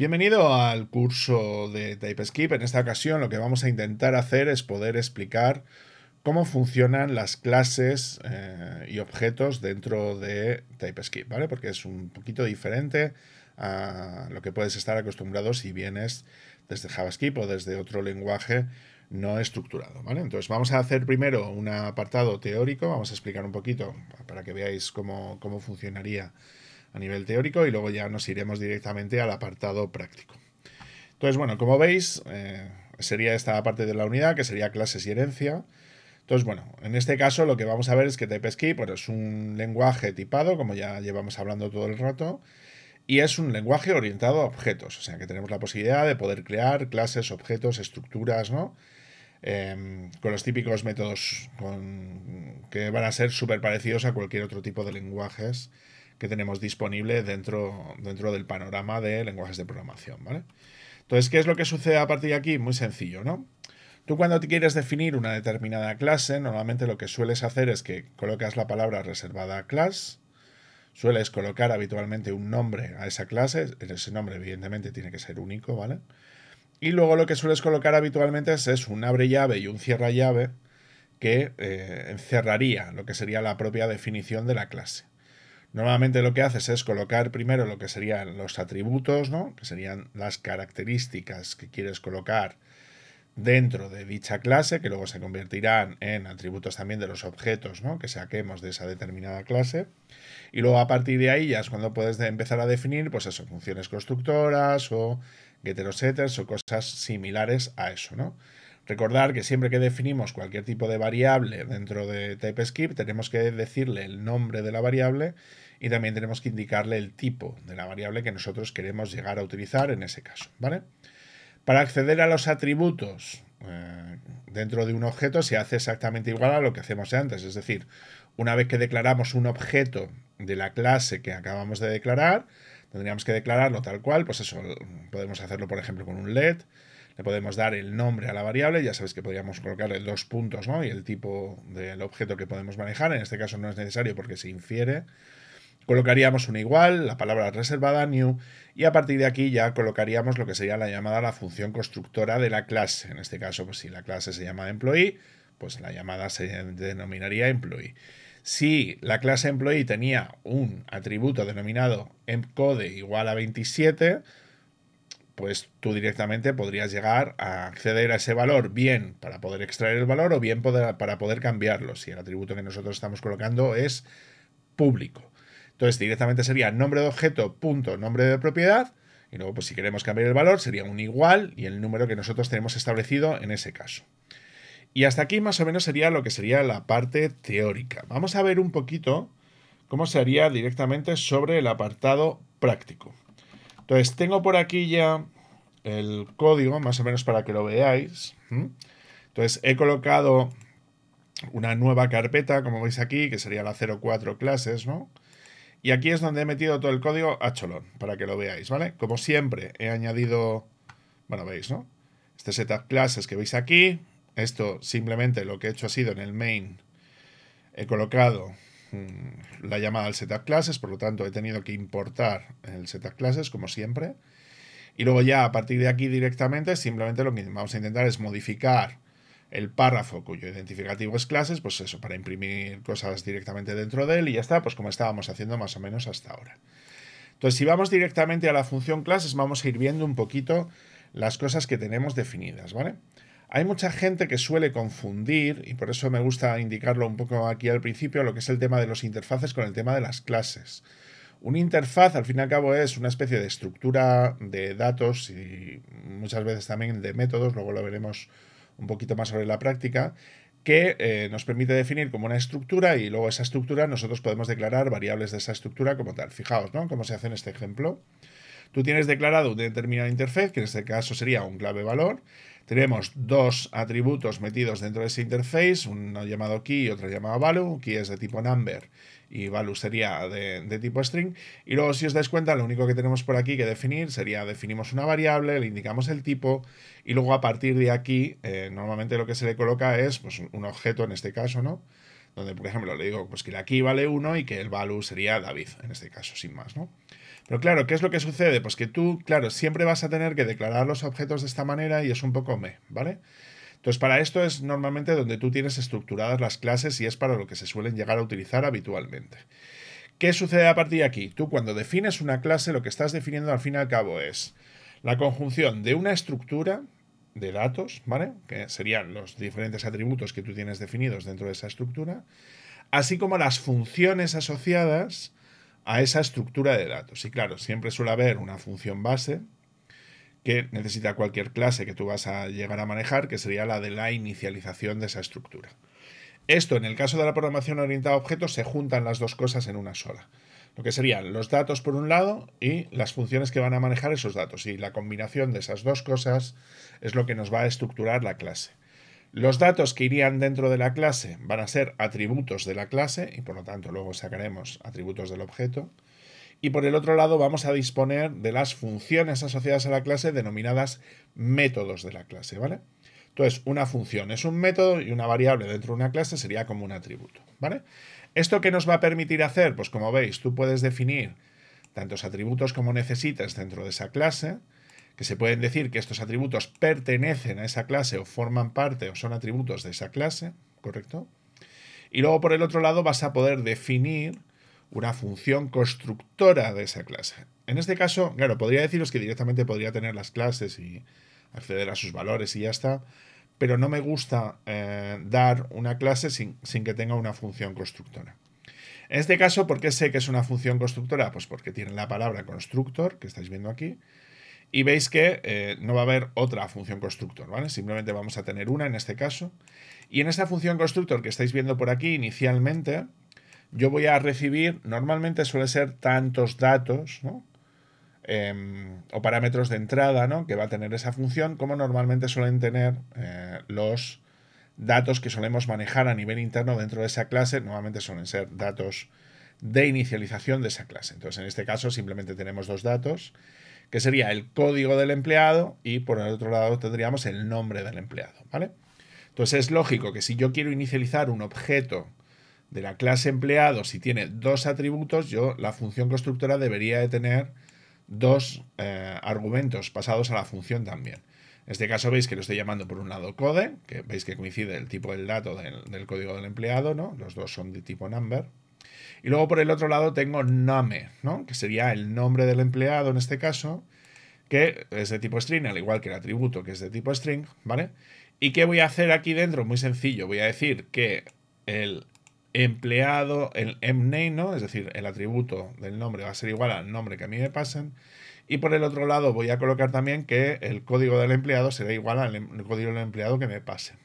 Bienvenido al curso de TypeScript. En esta ocasión lo que vamos a intentar hacer es poder explicar cómo funcionan las clases eh, y objetos dentro de TypeScript, ¿vale? Porque es un poquito diferente a lo que puedes estar acostumbrado si vienes desde JavaScript o desde otro lenguaje no estructurado, ¿vale? Entonces vamos a hacer primero un apartado teórico, vamos a explicar un poquito para que veáis cómo, cómo funcionaría a nivel teórico y luego ya nos iremos directamente al apartado práctico. Entonces, bueno, como veis, eh, sería esta parte de la unidad, que sería clases y herencia. Entonces, bueno, en este caso lo que vamos a ver es que TypeScript es un lenguaje tipado, como ya llevamos hablando todo el rato, y es un lenguaje orientado a objetos, o sea que tenemos la posibilidad de poder crear clases, objetos, estructuras, ¿no? Em, con los típicos métodos que van a ser súper parecidos a cualquier otro tipo de lenguajes que tenemos disponible dentro, dentro del panorama de lenguajes de programación, ¿vale? Entonces, ¿qué es lo que sucede a partir de aquí? Muy sencillo, ¿no? Tú cuando te quieres definir una determinada clase, normalmente lo que sueles hacer es que colocas la palabra reservada a class, sueles colocar habitualmente un nombre a esa clase, ese nombre evidentemente tiene que ser único, ¿vale? Y luego lo que sueles colocar habitualmente es, un abre llave y un cierra llave que eh, encerraría lo que sería la propia definición de la clase. Normalmente lo que haces es colocar primero lo que serían los atributos, ¿no? que serían las características que quieres colocar dentro de dicha clase, que luego se convertirán en atributos también de los objetos ¿no? que saquemos de esa determinada clase. Y luego a partir de ahí ya es cuando puedes empezar a definir pues eso, funciones constructoras o getter o setters o cosas similares a eso. ¿no? Recordar que siempre que definimos cualquier tipo de variable dentro de TypeScript, tenemos que decirle el nombre de la variable y también tenemos que indicarle el tipo de la variable que nosotros queremos llegar a utilizar en ese caso. Para acceder a los atributos eh, dentro de un objeto se hace exactamente igual a lo que hacemos antes, es decir, una vez que declaramos un objeto de la clase que acabamos de declarar, tendríamos que declararlo tal cual, pues eso, podemos hacerlo por ejemplo con un LED, le podemos dar el nombre a la variable, ya sabes que podríamos colocarle dos puntos y el tipo del objeto que podemos manejar, en este caso no es necesario porque se infiere. Colocaríamos un igual, la palabra reservada, new, y a partir de aquí ya colocaríamos lo que sería la llamada a la función constructora de la clase. En este caso, pues, si la clase se llama employee, pues la llamada se denominaría employee. Si la clase employee tenía un atributo denominado empcode igual a 27, pues tú directamente podrías llegar a acceder a ese valor bien para poder extraer el valor o bien para poder cambiarlo, si el atributo que nosotros estamos colocando es público. Entonces directamente sería nombre de objeto punto nombre de propiedad y luego pues si queremos cambiar el valor sería un igual y el número que nosotros tenemos establecido en ese caso. Y hasta aquí más o menos sería lo que sería la parte teórica. Vamos a ver un poquito cómo se haría directamente sobre el apartado práctico. Entonces, tengo por aquí ya el código, más o menos para que lo veáis. Entonces, he colocado una nueva carpeta, como veis aquí, que sería la 04 clases, ¿no? Y aquí es donde he metido todo el código a cholón, para que lo veáis, ¿vale? Como siempre, he añadido, bueno, veis, ¿no? Este setup clases que veis aquí, esto simplemente lo que he hecho ha sido en el main, he colocado Mm, la llamada al setup classes, por lo tanto he tenido que importar el setup classes como siempre. Y luego ya a partir de aquí directamente simplemente lo que vamos a intentar es modificar el párrafo cuyo identificativo es clases, pues eso, para imprimir cosas directamente dentro de él y ya está, pues como estábamos haciendo más o menos hasta ahora. Entonces si vamos directamente a la función clases vamos a ir viendo un poquito las cosas que tenemos definidas, ¿vale? vale hay mucha gente que suele confundir, y por eso me gusta indicarlo un poco aquí al principio, lo que es el tema de los interfaces con el tema de las clases. Una interfaz, al fin y al cabo, es una especie de estructura de datos y muchas veces también de métodos, luego lo veremos un poquito más sobre la práctica, que eh, nos permite definir como una estructura y luego esa estructura nosotros podemos declarar variables de esa estructura como tal. Fijaos, ¿no? Como se hace en este ejemplo. Tú tienes declarado un determinado interfaz, que en este caso sería un clave valor, tenemos dos atributos metidos dentro de ese interface, uno llamado key y otro llamado value. Key es de tipo number y value sería de, tipo string. Y luego, si os dais cuenta, lo único que tenemos por aquí que definir sería definimos una variable, le indicamos el tipo y luego a partir de aquí, eh, normalmente lo que se le coloca es pues, un objeto en este caso, ¿no? Donde, por ejemplo, le digo pues, que la key vale 1 y que el value sería David, en este caso, sin más, ¿no? Pero claro, ¿qué es lo que sucede? Pues que tú, claro, siempre vas a tener que declarar los objetos de esta manera y es un poco me, ¿vale? Entonces, para esto es normalmente donde tú tienes estructuradas las clases y es para lo que se suelen llegar a utilizar habitualmente. ¿Qué sucede a partir de aquí? Tú cuando defines una clase, lo que estás definiendo al fin y al cabo es la conjunción de una estructura de datos, ¿vale? Que serían los diferentes atributos que tú tienes definidos dentro de esa estructura, así como las funciones asociadas a esa estructura de datos. Y claro, siempre suele haber una función base que necesita cualquier clase que tú vas a llegar a manejar, que sería la de la inicialización de esa estructura. Esto, en el caso de la programación orientada a objetos, se juntan las dos cosas en una sola. Lo que serían los datos por un lado y las funciones que van a manejar esos datos. Y la combinación de esas dos cosas es lo que nos va a estructurar la clase. Los datos que irían dentro de la clase van a ser atributos de la clase y por lo tanto luego sacaremos atributos del objeto. Y por el otro lado vamos a disponer de las funciones asociadas a la clase denominadas métodos de la clase, ¿vale? Entonces, una función es un método y una variable dentro de una clase sería como un atributo, ¿vale? ¿Esto qué nos va a permitir hacer? Pues como veis, tú puedes definir tantos atributos como necesites dentro de esa clase, que se pueden decir que estos atributos pertenecen a esa clase o forman parte o son atributos de esa clase, ¿correcto? Y luego por el otro lado vas a poder definir una función constructora de esa clase. En este caso, claro, podría deciros que directamente podría tener las clases y acceder a sus valores y ya está, pero no me gusta eh, dar una clase sin, sin que tenga una función constructora. En este caso, ¿por qué sé que es una función constructora? Pues porque tiene la palabra constructor, que estáis viendo aquí, y veis que eh, no va a haber otra función constructor, ¿vale? Simplemente vamos a tener una en este caso. Y en esta función constructor que estáis viendo por aquí inicialmente, yo voy a recibir, normalmente suele ser tantos datos, em, o parámetros de entrada, ¿no? Que va a tener esa función, como normalmente suelen tener eh, los datos que solemos manejar a nivel interno dentro de esa clase, normalmente suelen ser datos de inicialización de esa clase. Entonces, en este caso, simplemente tenemos dos datos que sería el código del empleado y por el otro lado tendríamos el nombre del empleado, ¿vale? Entonces es lógico que si yo quiero inicializar un objeto de la clase empleado, si tiene dos atributos, yo la función constructora debería de tener dos eh, argumentos pasados a la función también. En este caso veis que lo estoy llamando por un lado code, que veis que coincide el tipo del dato del, del código del empleado, ¿no? Los dos son de tipo number, y luego por el otro lado tengo name, ¿no? que sería el nombre del empleado en este caso, que es de tipo string, al igual que el atributo que es de tipo string, ¿vale? ¿Y qué voy a hacer aquí dentro? Muy sencillo, voy a decir que el empleado, el mname, ¿no? Es decir, el atributo del nombre va a ser igual al nombre que a mí me pasen. Y por el otro lado voy a colocar también que el código del empleado será igual al em-, código del empleado que me pasen.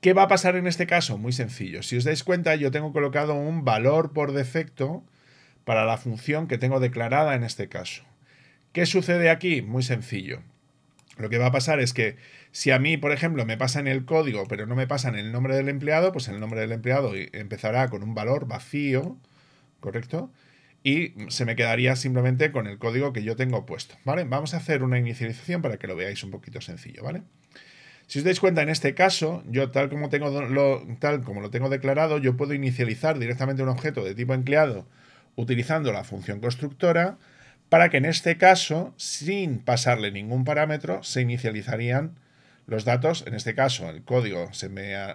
¿Qué va a pasar en este caso? Muy sencillo. Si os dais cuenta, yo tengo colocado un valor por defecto para la función que tengo declarada en este caso. ¿Qué sucede aquí? Muy sencillo. Lo que va a pasar es que si a mí, por ejemplo, me pasan el código, pero no me pasan el nombre del empleado, pues el nombre del empleado empezará con un valor vacío, ¿correcto? Y se me quedaría simplemente con el código que yo tengo puesto, ¿vale? Vamos a hacer una inicialización para que lo veáis un poquito sencillo, ¿vale? Si os dais cuenta, en este caso, yo tal como, tengo lo, tal como lo tengo declarado, yo puedo inicializar directamente un objeto de tipo empleado utilizando la función constructora para que en este caso, sin pasarle ningún parámetro, se inicializarían los datos, en este caso el código se,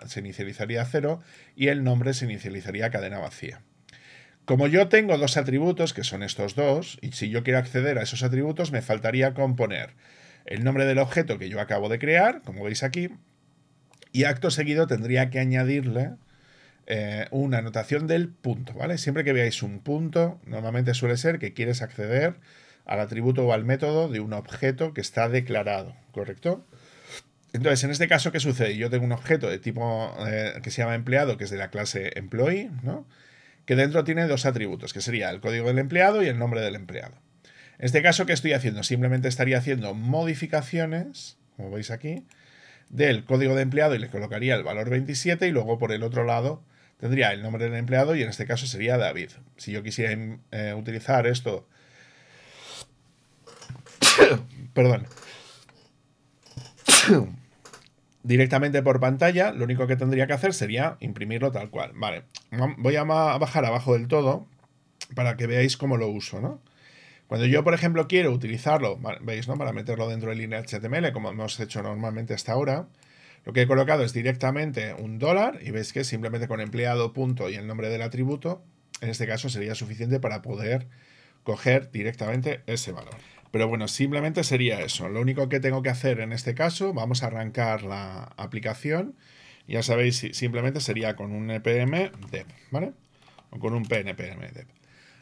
se inicializaría a cero y el nombre se inicializaría a cadena vacía. Como yo tengo dos atributos, que son estos dos, y si yo quiero acceder a esos atributos, me faltaría componer el nombre del objeto que yo acabo de crear, como veis aquí, y acto seguido tendría que añadirle eh, una anotación del punto, ¿vale? Siempre que veáis un punto, normalmente suele ser que quieres acceder al atributo o al método de un objeto que está declarado, ¿correcto? Entonces, en este caso, ¿qué sucede? Yo tengo un objeto de tipo eh, que se llama empleado, que es de la clase employee, ¿no? Que dentro tiene dos atributos, que sería el código del empleado y el nombre del empleado. En este caso, ¿qué estoy haciendo? Simplemente estaría haciendo modificaciones, como veis aquí, del código de empleado y le colocaría el valor 27 y luego por el otro lado tendría el nombre del empleado y en este caso sería David. Si yo quisiera em, eh, utilizar esto... Perdón. directamente por pantalla, lo único que tendría que hacer sería imprimirlo tal cual. Vale, voy a bajar abajo del todo para que veáis cómo lo uso, ¿no? Cuando yo, por ejemplo, quiero utilizarlo, veis, ¿no? Para meterlo dentro de línea HTML, como hemos hecho normalmente hasta ahora, lo que he colocado es directamente un dólar y veis que simplemente con empleado punto y el nombre del atributo, en este caso sería suficiente para poder coger directamente ese valor. Pero bueno, simplemente sería eso. Lo único que tengo que hacer en este caso, vamos a arrancar la aplicación. Ya sabéis, simplemente sería con un npm dev, ¿vale? O con un pnpm dev.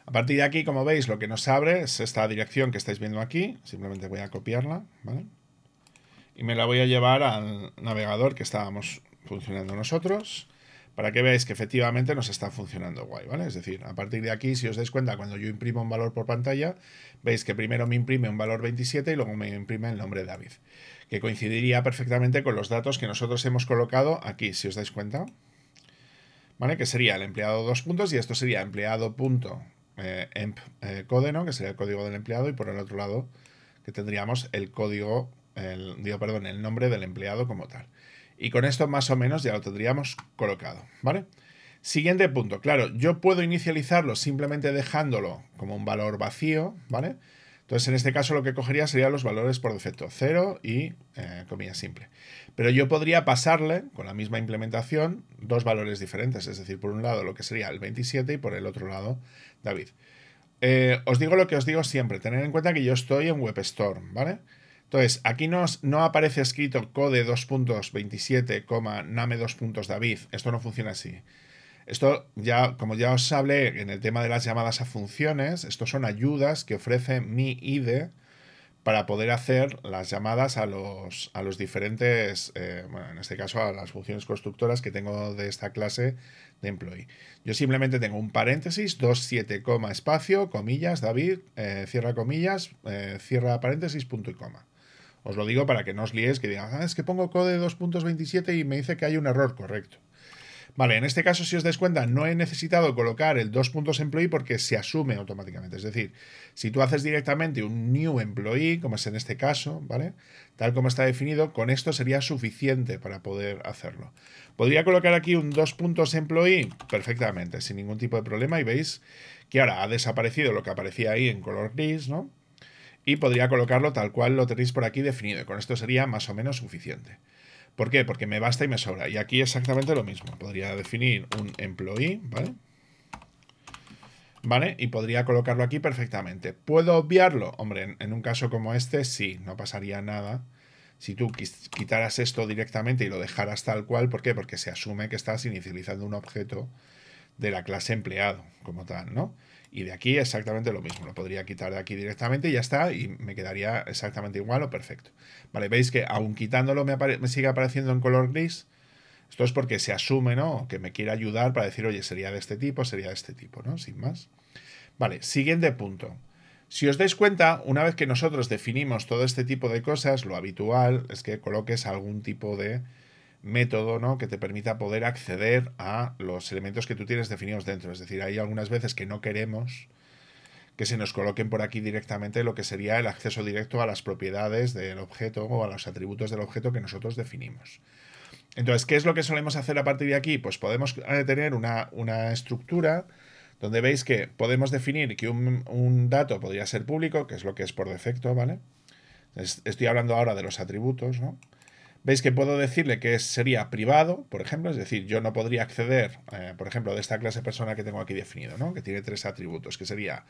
A partir de aquí, como veis, lo que nos abre es esta dirección que estáis viendo aquí. Simplemente voy a copiarla, Y me la voy a llevar al navegador que estábamos funcionando nosotros para que veáis que efectivamente nos está funcionando guay, ¿vale? Es decir, a partir de aquí, si os dais cuenta, cuando yo imprimo un valor por pantalla, veis que primero me imprime un valor 27 y luego me imprime el nombre David, que coincidiría perfectamente con los datos que nosotros hemos colocado aquí, si os dais cuenta, ¿vale? Que sería el empleado dos puntos y esto sería empleado punto eh, emp eh, ¿no? Que sería el código del empleado, y por el otro lado, que tendríamos el código, el, digo, perdón, el nombre del empleado como tal. Y con esto más o menos ya lo tendríamos colocado, ¿vale? Siguiente punto, claro, yo puedo inicializarlo simplemente dejándolo como un valor vacío, ¿vale? vale entonces, en este caso lo que cogería serían los valores por defecto, 0 y eh, comilla simple. Pero yo podría pasarle, con la misma implementación, dos valores diferentes, es decir, por un lado lo que sería el 27 y por el otro lado David. Eh, os digo lo que os digo siempre, tener en cuenta que yo estoy en WebStorm, ¿vale? Entonces, aquí no, no aparece escrito code 2.27, name 2. David. Esto no funciona así. Esto ya, como ya os hablé en el tema de las llamadas a funciones, estos son ayudas que ofrece mi IDE para poder hacer las llamadas a los, a los diferentes, eh, bueno, en este caso a las funciones constructoras que tengo de esta clase de employee. Yo simplemente tengo un paréntesis, 27, espacio, comillas, David, eh, cierra comillas, eh, cierra paréntesis, punto y coma. Os lo digo para que no os liéis, que digan, ah, es que pongo code 2.27 y me dice que hay un error, correcto. Vale, en este caso, si os dais cuenta, no he necesitado colocar el dos puntos employee porque se asume automáticamente. Es decir, si tú haces directamente un new employee, como es en este caso, ¿vale? Tal como está definido, con esto sería suficiente para poder hacerlo. Podría colocar aquí un dos puntos employee perfectamente, sin ningún tipo de problema. Y veis que ahora ha desaparecido lo que aparecía ahí en color gris, ¿no? Y podría colocarlo tal cual lo tenéis por aquí definido. con esto sería más o menos suficiente. ¿Por qué? Porque me basta y me sobra. Y aquí exactamente lo mismo. Podría definir un employee, ¿vale? ¿Vale? Y podría colocarlo aquí perfectamente. ¿Puedo obviarlo? Hombre, en, un caso como este, sí, no pasaría nada. Si tú quitaras esto directamente y lo dejaras tal cual, ¿por qué? Porque se asume que estás inicializando un objeto de la clase empleado, como tal, ¿no? Y de aquí exactamente lo mismo. Lo podría quitar de aquí directamente y ya está. Y me quedaría exactamente igual o perfecto. Vale, veis que aún quitándolo me, sigue apareciendo en color gris. Esto es porque se asume, ¿no? Que me quiere ayudar para decir, oye, sería de este tipo, sería de este tipo, ¿no? Sin más. Vale, siguiente punto. Si os dais cuenta, una vez que nosotros definimos todo este tipo de cosas, lo habitual es que coloques algún tipo de método ¿no? que te permita poder acceder a los elementos que tú tienes definidos dentro. Es decir, hay algunas veces que no queremos que se nos coloquen por aquí directamente lo que sería el acceso directo a las propiedades del objeto o a los atributos del objeto que nosotros definimos. Entonces, ¿qué es lo que solemos hacer a partir de aquí? Pues podemos eh, tener una, estructura donde veis que podemos definir que un, dato podría ser público, que es lo que es por defecto, ¿vale? estoy hablando ahora de los atributos, ¿no? Veis que puedo decirle que sería privado, por ejemplo, es decir, yo no podría acceder, eh, por ejemplo, de esta clase de persona que tengo aquí definido, ¿no? que tiene tres atributos, que sería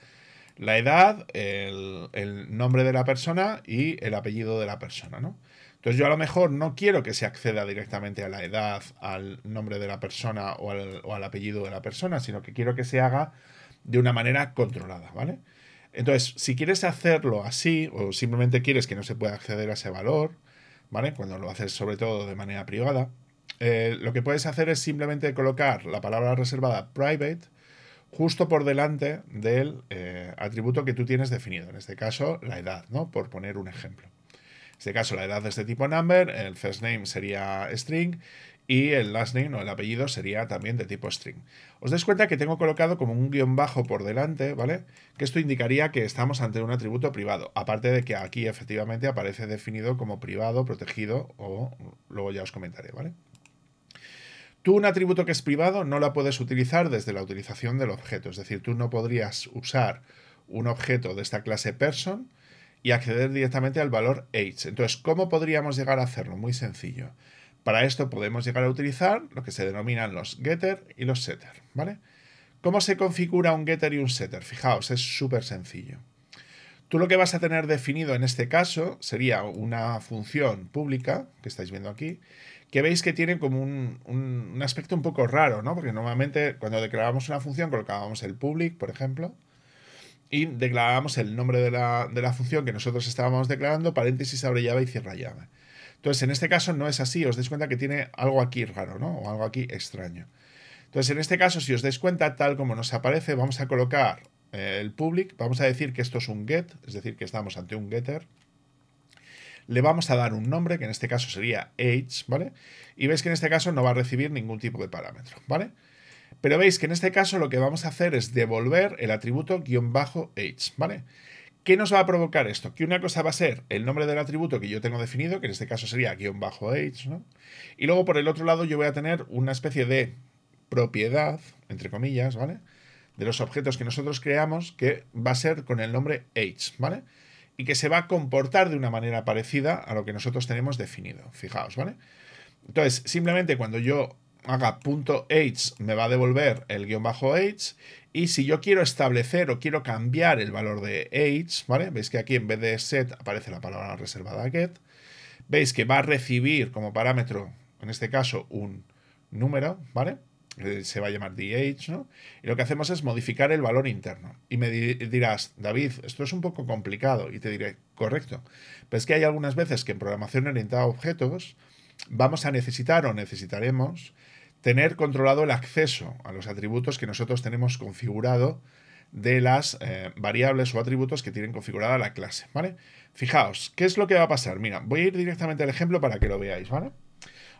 la edad, el, nombre de la persona y el apellido de la persona. ¿no? Entonces yo a lo mejor no quiero que se acceda directamente a la edad, al nombre de la persona o al, o al apellido de la persona, sino que quiero que se haga de una manera controlada, ¿vale? Entonces, si quieres hacerlo así o simplemente quieres que no se pueda acceder a ese valor, cuando pues lo haces sobre todo de manera privada. Eh, lo que puedes hacer es simplemente colocar la palabra reservada private justo por delante del eh, atributo que tú tienes definido, en este caso la edad, ¿no? Por poner un ejemplo. En este caso la edad es de este tipo number, el first name sería string y el last name o el apellido sería también de tipo string. Os dais cuenta que tengo colocado como un guión bajo por delante, ¿vale? Que esto indicaría que estamos ante un atributo privado, aparte de que aquí efectivamente aparece definido como privado, protegido o luego ya os comentaré, ¿vale? Tú un atributo que es privado no la puedes utilizar desde la utilización del objeto, es decir, tú no podrías usar un objeto de esta clase person y acceder directamente al valor age. Entonces, ¿cómo podríamos llegar a hacerlo? Muy sencillo. Para esto podemos llegar a utilizar lo que se denominan los getter y los setter, ¿vale? ¿Cómo se configura un getter y un setter? Fijaos, es súper sencillo. Tú lo que vas a tener definido en este caso sería una función pública, que estáis viendo aquí, que veis que tiene como un, aspecto un poco raro, ¿no? Porque normalmente cuando declaramos una función colocábamos el public, por ejemplo, y declarábamos el nombre de la, de la función que nosotros estábamos declarando, paréntesis, abre llave y cierra llave. Entonces, en este caso no es así, os dais cuenta que tiene algo aquí raro, ¿no? O algo aquí extraño. Entonces, en este caso, si os dais cuenta, tal como nos aparece, vamos a colocar eh, el public, vamos a decir que esto es un get, es decir, que estamos ante un getter. Le vamos a dar un nombre, que en este caso sería age, ¿vale? Y veis que en este caso no va a recibir ningún tipo de parámetro, ¿vale? Pero veis que en este caso lo que vamos a hacer es devolver el atributo guión bajo age, ¿vale? ¿Qué nos va a provocar esto? Que una cosa va a ser el nombre del atributo que yo tengo definido, que en este caso sería guión bajo age, ¿no? Y luego por el otro lado yo voy a tener una especie de propiedad, entre comillas, ¿vale? De los objetos que nosotros creamos que va a ser con el nombre age, ¿vale? Y que se va a comportar de una manera parecida a lo que nosotros tenemos definido, fijaos, ¿vale? Entonces, simplemente cuando yo haga me va a devolver el guión bajo age y si yo quiero establecer o quiero cambiar el valor de h, ¿vale? Veis que aquí en vez de set aparece la palabra reservada get. Veis que va a recibir como parámetro, en este caso, un número, ¿vale? Eh, se va a llamar dh, ¿no? Y lo que hacemos es modificar el valor interno. Y me dirás, David, esto es un poco complicado. Y te diré, correcto. Pero es que hay algunas veces que en programación orientada a objetos vamos a necesitar o necesitaremos tener controlado el acceso a los atributos que nosotros tenemos configurado de las eh, variables o atributos que tienen configurada la clase, ¿vale? Fijaos, ¿qué es lo que va a pasar? Mira, voy a ir directamente al ejemplo para que lo veáis, ¿vale?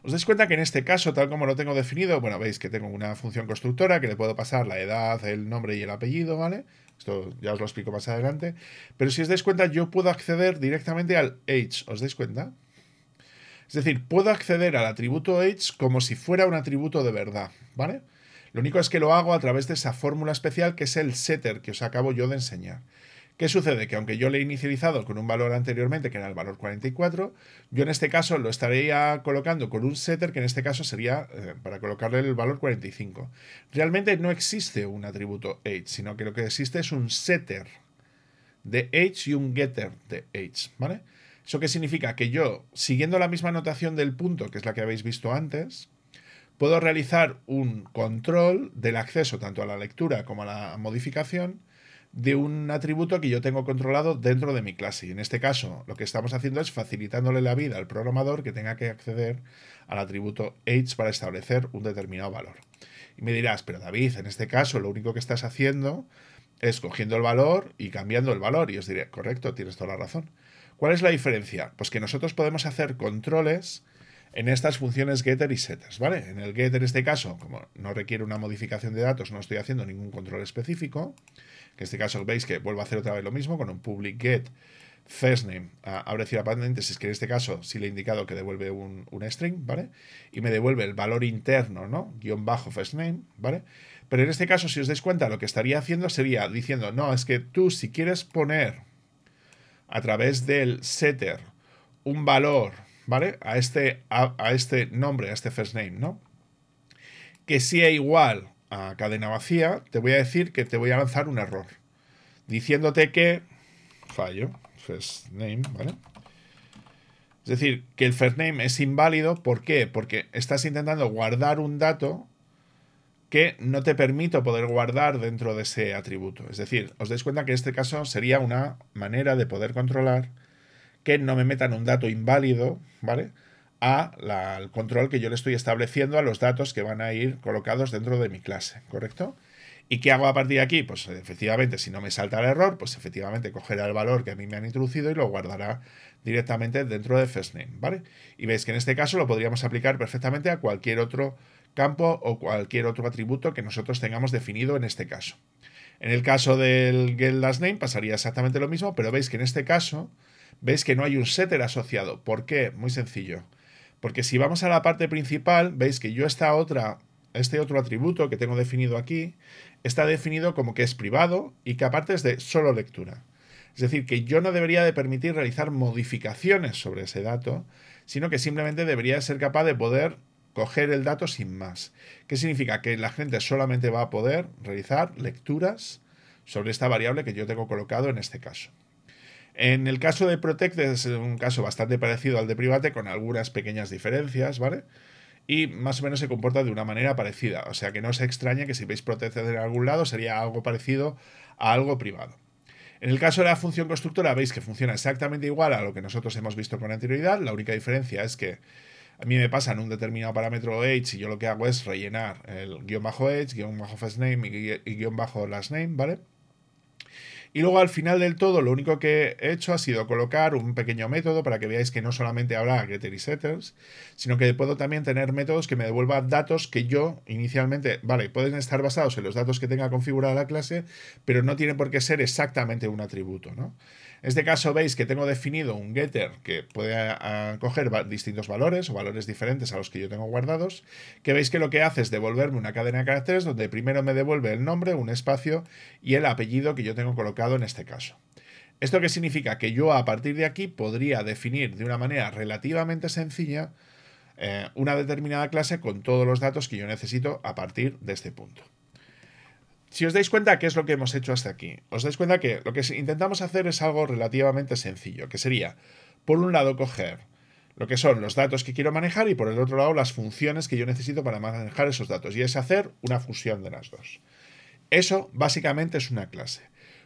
Os dais cuenta que en este caso, tal como lo tengo definido, bueno, veis que tengo una función constructora que le puedo pasar la edad, el nombre y el apellido, ¿vale? Esto ya os lo explico más adelante. Pero si os dais cuenta, yo puedo acceder directamente al age, ¿os dais cuenta? Es decir, puedo acceder al atributo age como si fuera un atributo de verdad, ¿vale? Lo único es que lo hago a través de esa fórmula especial que es el setter que os acabo yo de enseñar. ¿Qué sucede? Que aunque yo le he inicializado con un valor anteriormente, que era el valor 44, yo en este caso lo estaría colocando con un setter que en este caso sería eh, para colocarle el valor 45. Realmente no existe un atributo age, sino que lo que existe es un setter de age y un getter de age, ¿vale? ¿Eso qué significa? Que yo, siguiendo la misma notación del punto, que es la que habéis visto antes, puedo realizar un control del acceso tanto a la lectura como a la modificación de un atributo que yo tengo controlado dentro de mi clase. Y en este caso, lo que estamos haciendo es facilitándole la vida al programador que tenga que acceder al atributo age para establecer un determinado valor. Y me dirás, pero David, en este caso lo único que estás haciendo es cogiendo el valor y cambiando el valor. Y os diré, correcto, tienes toda la razón. ¿Cuál es la diferencia? Pues que nosotros podemos hacer controles en estas funciones getter y setters, ¿vale? En el getter, en este caso, como no requiere una modificación de datos, no estoy haciendo ningún control específico. en este caso veis que vuelvo a hacer otra vez lo mismo con un public get firstName. name, ah, abre cierra paréntesis, que en este caso sí le he indicado que devuelve un, string, ¿vale? Y me devuelve el valor interno, ¿no? Guión bajo firstName, ¿vale? Pero en este caso, si os dais cuenta, lo que estaría haciendo sería diciendo, no, es que tú si quieres poner a través del setter un valor, ¿vale? A este, a, este nombre, a este first name, ¿no? Que sea igual a cadena vacía, te voy a decir que te voy a lanzar un error. Diciéndote que fallo, first name, ¿vale? Es decir, que el first name es inválido. ¿Por qué? Porque estás intentando guardar un dato que no te permito poder guardar dentro de ese atributo. Es decir, os dais cuenta que en este caso sería una manera de poder controlar que no me metan un dato inválido, ¿vale? A al control que yo le estoy estableciendo a los datos que van a ir colocados dentro de mi clase, ¿correcto? ¿Y qué hago a partir de aquí? Pues efectivamente, si no me salta el error, pues efectivamente cogerá el valor que a mí me han introducido y lo guardará directamente dentro de FirstName, ¿vale? Y veis que en este caso lo podríamos aplicar perfectamente a cualquier otro campo o cualquier otro atributo que nosotros tengamos definido en este caso. En el caso del getLastName pasaría exactamente lo mismo, pero veis que en este caso veis que no hay un setter asociado. ¿Por qué? Muy sencillo. Porque si vamos a la parte principal, veis que yo esta otra, este otro atributo que tengo definido aquí está definido como que es privado y que aparte es de solo lectura. Es decir, que yo no debería de permitir realizar modificaciones sobre ese dato, sino que simplemente debería ser capaz de poder coger el dato sin más. ¿Qué significa? Que la gente solamente va a poder realizar lecturas sobre esta variable que yo tengo colocado en este caso. En el caso de Protect es un caso bastante parecido al de Private con algunas pequeñas diferencias, ¿vale? Y más o menos se comporta de una manera parecida, o sea que no se extraña que si veis Protect en algún lado sería algo parecido a algo privado. En el caso de la función constructora veis que funciona exactamente igual a lo que nosotros hemos visto con anterioridad, la única diferencia es que a mí me pasan un determinado parámetro edge y yo lo que hago es rellenar el guión bajo age, guión bajo first name y guión bajo last name, ¿vale? Y luego al final del todo lo único que he hecho ha sido colocar un pequeño método para que veáis que no solamente habrá getter y setters, sino que puedo también tener métodos que me devuelvan datos que yo inicialmente, vale, pueden estar basados en los datos que tenga configurada la clase, pero no tiene por qué ser exactamente un atributo, ¿no? En este caso veis que tengo definido un getter que puede coger distintos valores o valores diferentes a los que yo tengo guardados, que veis que lo que hace es devolverme una cadena de caracteres donde primero me devuelve el nombre, un espacio y el apellido que yo tengo colocado en este caso. ¿Esto que significa? Que yo a partir de aquí podría definir de una manera relativamente sencilla eh, una determinada clase con todos los datos que yo necesito a partir de este punto si os dais cuenta, ¿qué es lo que hemos hecho hasta aquí? Os dais cuenta que lo que intentamos hacer es algo relativamente sencillo, que sería, por un lado, coger lo que son los datos que quiero manejar y por el otro lado las funciones que yo necesito para manejar esos datos. Y es hacer una fusión de las dos. Eso básicamente es una clase.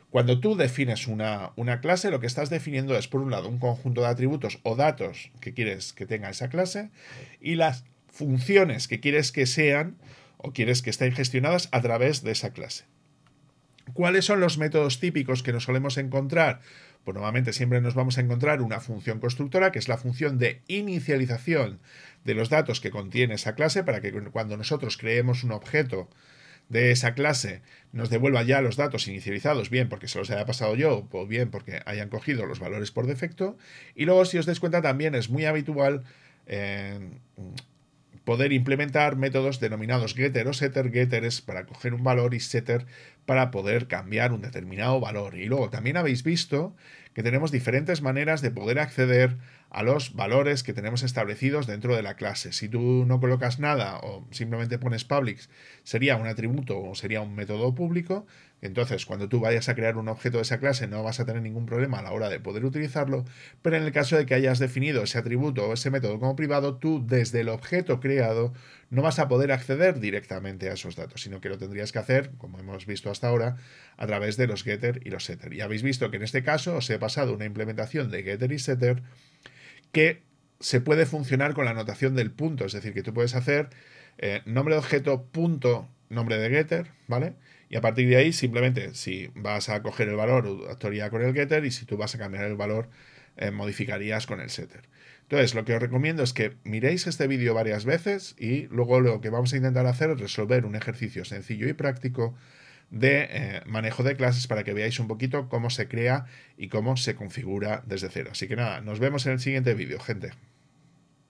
Cuando tú defines una, una clase, lo que estás definiendo es, por un lado, un conjunto de atributos o datos que quieres que tenga esa clase y las funciones que quieres que sean o quieres que estén gestionadas a través de esa clase. ¿Cuáles son los métodos típicos que nos solemos encontrar? Pues normalmente siempre nos vamos a encontrar una función constructora, que es la función de inicialización de los datos que contiene esa clase, para que cuando nosotros creemos un objeto de esa clase nos devuelva ya los datos inicializados, bien porque se los haya pasado yo, o bien porque hayan cogido los valores por defecto. Y luego, si os dais cuenta, también es muy habitual eh, poder implementar métodos denominados getter o setter. Getter es para coger un valor y setter para poder cambiar un determinado valor. Y luego también habéis visto que tenemos diferentes maneras de poder acceder a los valores que tenemos establecidos dentro de la clase. Si tú no colocas nada o simplemente pones publics, sería un atributo o sería un método público. Entonces, cuando tú vayas a crear un objeto de esa clase, no vas a tener ningún problema a la hora de poder utilizarlo. Pero en el caso de que hayas definido ese atributo o ese método como privado, tú desde el objeto creado no vas a poder acceder directamente a esos datos, sino que lo tendrías que hacer, como hemos visto hasta ahora, a través de los getter y los setter. Y habéis visto que en este caso os he pasado una implementación de getter y setter que se puede funcionar con la anotación del punto, es decir, que tú puedes hacer eh, nombre de objeto punto nombre de getter, ¿vale? Y a partir de ahí, simplemente, si vas a coger el valor, actuaría con el getter, y si tú vas a cambiar el valor, eh, modificarías con el setter. Entonces, lo que os recomiendo es que miréis este vídeo varias veces y luego lo que vamos a intentar hacer es resolver un ejercicio sencillo y práctico de eh, manejo de clases para que veáis un poquito cómo se crea y cómo se configura desde cero. Así que nada, nos vemos en el siguiente vídeo, gente.